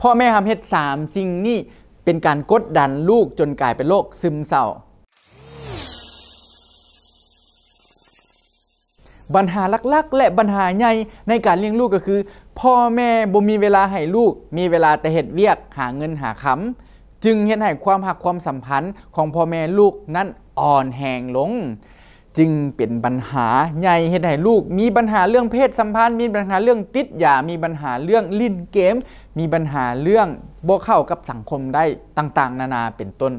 พ่อแม่ทำเฮ็ดสามสิ่งนี้ เป็นการกดดันลูกจนกลายเป็นโรคซึมเศร้าปัญหาหลักๆ และปัญหาใหญ่ในการเลี้ยงลูกก็คือ พ่อแม่บ่มีเวลาให้ลูก มีเวลาแต่เฮ็ดเวียก หาเงินหาคำจึงเฮ็ดให้ความหักความสัมพันธ์ของพ่อแม่ลูกนั้นอ่อนแหงลงจึงเป็นปัญหาใหญ่เหตุให้ลูกมีปัญหาเรื่องเพศสัมพันธ์ มีปัญหาเรื่องติดยามีปัญหาเรื่องลิ้นเกม มีปัญหาเรื่องบบเข้ากับสังคมได้ต่างๆ นานาเป็นต้น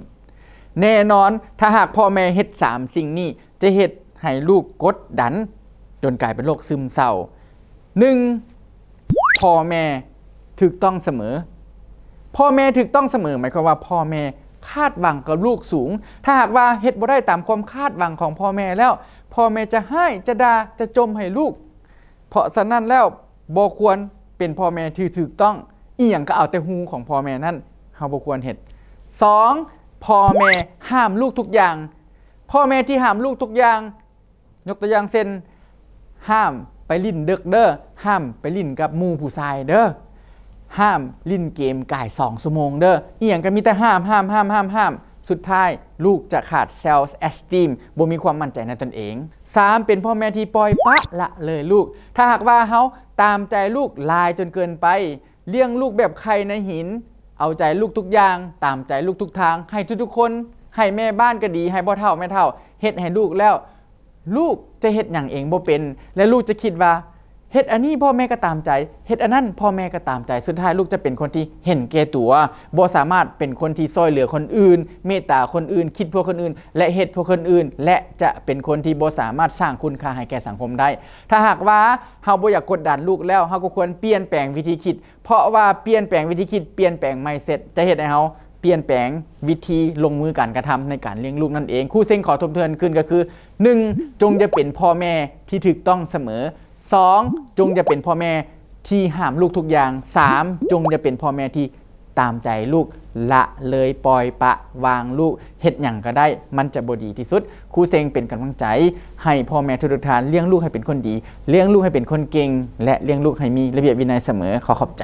แน่นอนถ้าหากพ่อแม่เฮ็ดสามสิ่งนี้จะเฮ็ดให้ลูกกดดันจนกลายเป็นโรคซึมเศร้า 1. พ่อแม่ถูกต้องเสมอ พ่อแม่ถูกต้องเสมอหมายความว่าพ่อแม่คาดหวังกับลูกสูง ถ้าหากว่าเฮ็ดบ่ได้ตามความคาดหวังของพ่อแม่แล้ว พ่อแม่จะให้จะดา่า จะจมให้ลูก เพราะฉะนั้นแล้วบ่ควรเป็นพ่อแม่ที่ถูกต้องเอียงก็เอาแต่หูของพ่อแม่นั่นเฮาบ่ควรเฮ็ด 2. พ่อแม่ห้ามลูกทุกอย่าง พ่อแม่ที่ห้ามลูกทุกอย่าง ยกตัวอย่างเช่นห้ามไปลิ้นเด็กเด้อห้ามไปลิ้นกับหมู่ผู้ชายเด้อห้ามลิ้นเกมก่ายสองสมงเด้ออีอย่างก็มีแต่ห้าม ห้าม ห้าม ห้าม ห้าม สุดท้าย ลูกจะขาดเซลล์แอสติมบ่มีความมั่นใจในตนเอง 3. เป็นพ่อแม่ที่ปล่อยปะละเลยลูก ถ้าหากว่าเขาตามใจลูกลายจนเกินไป เลี้ยงลูกแบบใครในหิน เอาใจลูกทุกอย่าง ตามใจลูกทุกทาง ให้ทุกๆคน ให้แม่บ้านก็ดี ให้พ่อเท่าแม่เท่าเฮ็ดให้ลูกแล้ว ลูกจะเฮ็ดอย่างเองบ่เป็น และลูกจะคิดว่าเฮ็ดอันนี้พ่อแม่ก็ตามใจ เฮ็ดอันนั้นพ่อแม่ก็ตามใจ สุดท้ายลูกจะเป็นคนที่เห็นแก่ตัวบ่สามารถเป็นคนที่ซอยเหลือคนอื่น เมตตาคนอื่น คิดเพื่อคนอื่น และเฮ็ดเพื่อคนอื่น และจะเป็นคนที่บ่สามารถสร้างคุณค่าให้แก่สังคมได้ ถ้าหากว่าเฮาบ่อยากกดดันลูกแล้วเฮาก็ควรเปลี่ยนแปลงวิธีคิด เพราะว่าเปลี่ยนแปลงวิธีคิดเปลี่ยนแปลงไม่เสร็จจะเฮ็ดให้เฮาเปลี่ยนแปลงวิธีลงมือการกระทำในการเลี้ยงลูกนั่นเองคู่เส้นขอทบทวนขึ้นก็คือ 1. จงจะเป็นพ่อแม่ที่ถูกต้องเสมอ 2. จงจะเป็นพ่อแม่ที่ห้ามลูกทุกอย่าง 3. จงจะเป็นพ่อแม่ที่ตามใจลูก ละเลยปล่อยปะวางลูกเห็ดหยังก็ได้มันจะบดีที่สุดครูเซงเป็นกำลังใจ ให้พ่อแม่ทุกท่านเลี้ยงลูกให้เป็นคนดี เลี้ยงลูกให้เป็นคนเก่งและเลี้ยงลูกให้มีระเบียบวินัยเสมอขอขอบใจ